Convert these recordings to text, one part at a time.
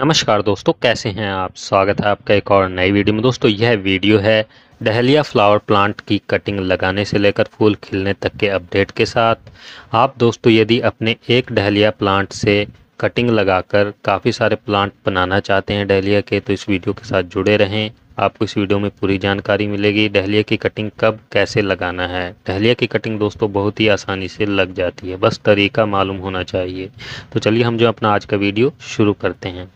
नमस्कार दोस्तों कैसे हैं आप स्वागत है आपका एक और नई वीडियो में दोस्तों यह वीडियो है डहलिया फ्लावर प्लांट की कटिंग लगाने से लेकर फूल खिलने तक के अपडेट के साथ आप दोस्तों यदि अपने एक डहलिया प्लांट से कटिंग लगाकर काफ़ी सारे प्लांट बनाना चाहते हैं डहलिया के तो इस वीडियो के साथ जुड़े रहें आपको इस वीडियो में पूरी जानकारी मिलेगी डहलिया की कटिंग कब कैसे लगाना है डहलिया की कटिंग दोस्तों बहुत ही आसानी से लग जाती है बस तरीका मालूम होना चाहिए तो चलिए हम जो अपना आज का वीडियो शुरू करते हैं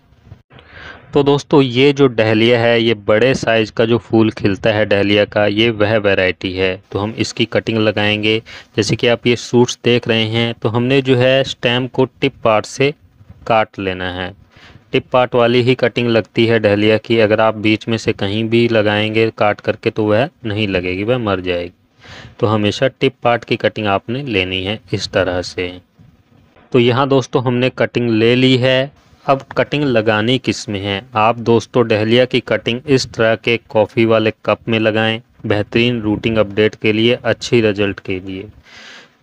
तो दोस्तों ये जो डहलिया है ये बड़े साइज़ का जो फूल खिलता है डहलिया का ये वह वैरायटी है तो हम इसकी कटिंग लगाएंगे जैसे कि आप ये सूट्स देख रहे हैं तो हमने जो है स्टेम को टिप पार्ट से काट लेना है टिप पार्ट वाली ही कटिंग लगती है डहलिया की अगर आप बीच में से कहीं भी लगाएंगे काट करके तो वह नहीं लगेगी वह मर जाएगी तो हमेशा टिप पार्ट की कटिंग आपने लेनी है इस तरह से तो यहाँ दोस्तों हमने कटिंग ले ली है अब कटिंग लगानी किस में है आप दोस्तों डहलिया की कटिंग इस तरह के कॉफ़ी वाले कप में लगाएं बेहतरीन रूटिंग अपडेट के लिए अच्छी रिजल्ट के लिए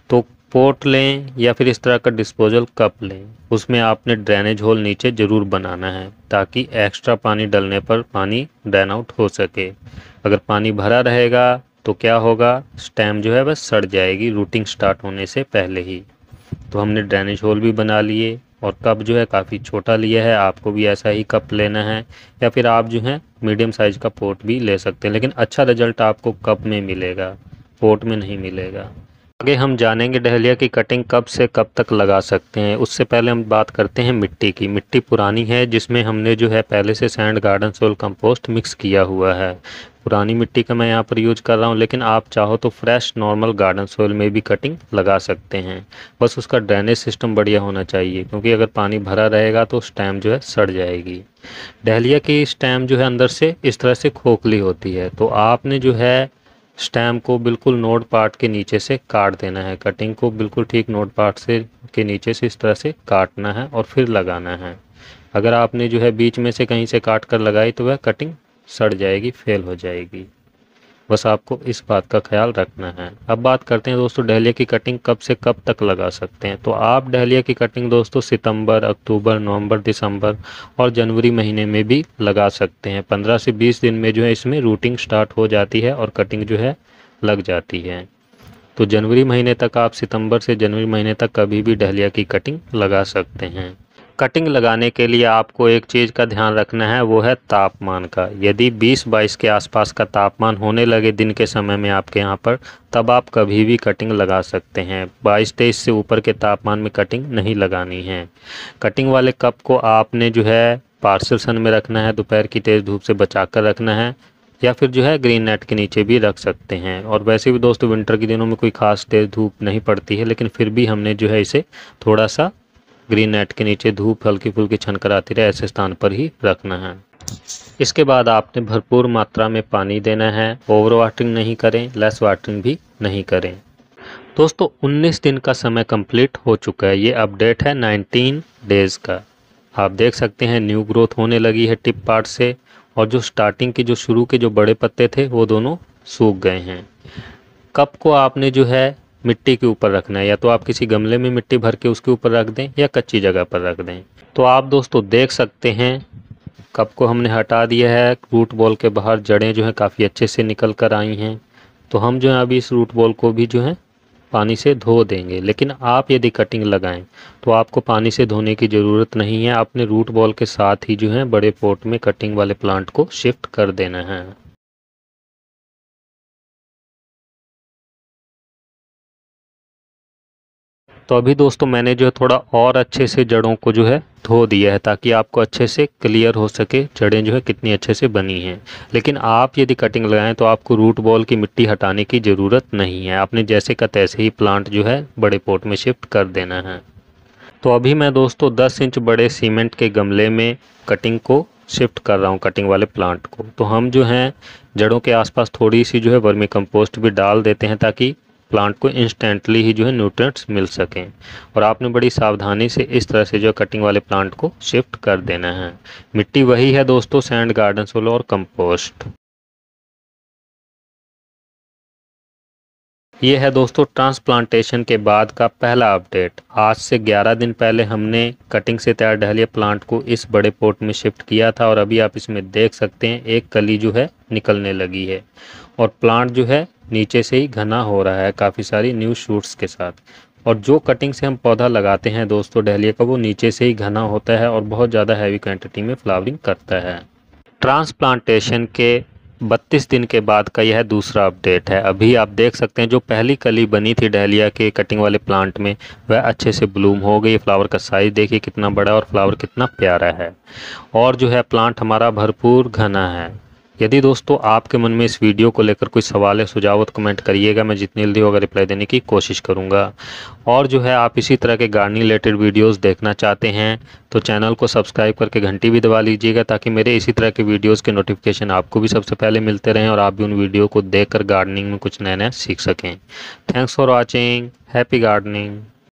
तो पोट लें या फिर इस तरह का डिस्पोजल कप लें उसमें आपने ड्रेनेज होल नीचे ज़रूर बनाना है ताकि एक्स्ट्रा पानी डलने पर पानी ड्रैन आउट हो सके अगर पानी भरा रहेगा तो क्या होगा स्टैम जो है वह सड़ जाएगी रूटिंग स्टार्ट होने से पहले ही तो हमने ड्रेनेज होल भी बना लिए और कप जो है काफ़ी छोटा लिया है आपको भी ऐसा ही कप लेना है या फिर आप जो है मीडियम साइज़ का पोर्ट भी ले सकते हैं लेकिन अच्छा रिजल्ट आपको कप में मिलेगा पोर्ट में नहीं मिलेगा आगे हम जानेंगे डहलिया की कटिंग कब से कब तक लगा सकते हैं उससे पहले हम बात करते हैं मिट्टी की मिट्टी पुरानी है जिसमें हमने जो है पहले से sand garden soil compost mix किया हुआ है पुरानी मिट्टी का मैं यहाँ पर यूज कर रहा हूँ लेकिन आप चाहो तो फ्रेश नॉर्मल गार्डन सोयल में भी कटिंग लगा सकते हैं बस उसका ड्रेनेज सिस्टम बढ़िया होना चाहिए क्योंकि अगर पानी भरा रहेगा तो स्टैम जो है सड़ जाएगी डहलिया की स्टैम जो है अंदर से इस तरह से खोखली होती है तो आपने जो है स्टैम को बिल्कुल नोट पार्ट के नीचे से काट देना है कटिंग को बिल्कुल ठीक नोट पार्ट से के नीचे से इस तरह से काटना है और फिर लगाना है अगर आपने जो है बीच में से कहीं से काट कर लगाई तो वह कटिंग सड़ जाएगी फेल हो जाएगी बस आपको इस बात का ख्याल रखना है अब बात करते हैं दोस्तों डहलिया की कटिंग कब से कब तक लगा सकते हैं तो आप डहलिया की कटिंग दोस्तों सितंबर अक्टूबर नवंबर दिसंबर और जनवरी महीने में भी लगा सकते हैं 15 से 20 दिन में जो है इसमें रूटिंग स्टार्ट हो जाती है और कटिंग जो है लग जाती है तो जनवरी महीने तक आप सितंबर से जनवरी महीने तक कभी भी डहलिया की कटिंग लगा सकते हैं कटिंग लगाने के लिए आपको एक चीज़ का ध्यान रखना है वो है तापमान का यदि 20-22 के आसपास का तापमान होने लगे दिन के समय में आपके यहाँ पर तब आप कभी भी कटिंग लगा सकते हैं 22 तेईस से ऊपर के तापमान में कटिंग नहीं लगानी है कटिंग वाले कप को आपने जो है पार्सल सन में रखना है दोपहर की तेज़ धूप से बचा कर रखना है या फिर जो है ग्रीन नेट के नीचे भी रख सकते हैं और वैसे भी दोस्तों विंटर के दिनों में कोई ख़ास तेज़ धूप नहीं पड़ती है लेकिन फिर भी हमने जो है इसे थोड़ा सा ग्रीन नेट के नीचे धूप हल्की फुल्की छनकर आती रहे ऐसे स्थान पर ही रखना है इसके बाद आपने भरपूर मात्रा में पानी देना है ओवर वाटरिंग नहीं करें लेस वाटरिंग भी नहीं करें दोस्तों 19 दिन का समय कंप्लीट हो चुका है ये अपडेट है 19 डेज़ का आप देख सकते हैं न्यू ग्रोथ होने लगी है टिप पार्ट से और जो स्टार्टिंग के जो शुरू के जो बड़े पत्ते थे वो दोनों सूख गए हैं कप को आपने जो है मिट्टी के ऊपर रखना है या तो आप किसी गमले में मिट्टी भर के उसके ऊपर रख दें या कच्ची जगह पर रख दें तो आप दोस्तों देख सकते हैं कप को हमने हटा दिया है रूट बॉल के बाहर जड़ें जो हैं काफ़ी अच्छे से निकल कर आई हैं तो हम जो है अभी इस रूट बॉल को भी जो है पानी से धो देंगे लेकिन आप यदि कटिंग लगाएं तो आपको पानी से धोने की ज़रूरत नहीं है आपने रूट बॉल के साथ ही जो है बड़े पोट में कटिंग वाले प्लांट को शिफ्ट कर देना है तो अभी दोस्तों मैंने जो है थोड़ा और अच्छे से जड़ों को जो है धो दिया है ताकि आपको अच्छे से क्लियर हो सके जड़ें जो है कितनी अच्छे से बनी हैं लेकिन आप यदि कटिंग लगाएं तो आपको रूट बॉल की मिट्टी हटाने की ज़रूरत नहीं है आपने जैसे का तैसे ही प्लांट जो है बड़े पोट में शिफ्ट कर देना है तो अभी मैं दोस्तों 10 इंच बड़े सीमेंट के गमले में कटिंग को शिफ्ट कर रहा हूँ कटिंग वाले प्लांट को तो हम जो हैं जड़ों के आसपास थोड़ी सी जो है वर्मी कंपोस्ट भी डाल देते हैं ताकि प्लांट को इंस्टेंटली ही जो है न्यूट्रेंट्स मिल सकें और आपने बड़ी सावधानी से इस तरह से जो कटिंग वाले प्लांट को शिफ्ट कर देना है मिट्टी वही है दोस्तों सैंड गार्डन सोलो और कंपोस्ट ये है दोस्तों ट्रांसप्लांटेशन के बाद का पहला अपडेट आज से 11 दिन पहले हमने कटिंग से तैयार डहलिया प्लांट को इस बड़े पोर्ट में शिफ्ट किया था और अभी आप इसमें देख सकते हैं एक कली जो है निकलने लगी है और प्लांट जो है नीचे से ही घना हो रहा है काफ़ी सारी न्यू शूट्स के साथ और जो कटिंग से हम पौधा लगाते हैं दोस्तों डहलिया का वो नीचे से ही घना होता है और बहुत ज़्यादा हैवी क्वान्टिटी में फ्लावरिंग करता है ट्रांसप्लांटेशन के 32 दिन के बाद का यह दूसरा अपडेट है अभी आप देख सकते हैं जो पहली कली बनी थी डहलिया के कटिंग वाले प्लांट में वह अच्छे से ब्लूम हो गई फ्लावर का साइज़ देखिए कितना बड़ा और फ्लावर कितना प्यारा है और जो है प्लांट हमारा भरपूर घना है यदि दोस्तों आपके मन में इस वीडियो को लेकर कोई सवाल है सुझाव तो कमेंट करिएगा मैं जितनी जल्दी होगा रिप्लाई देने की कोशिश करूंगा और जो है आप इसी तरह के गार्डनिंग रिलेटेड वीडियोस देखना चाहते हैं तो चैनल को सब्सक्राइब करके घंटी भी दबा लीजिएगा ताकि मेरे इसी तरह के वीडियोस के नोटिफिकेशन आपको भी सबसे पहले मिलते रहें और आप भी उन वीडियो को देख गार्डनिंग में कुछ नया नया सीख सकें thanks for watching happy gardening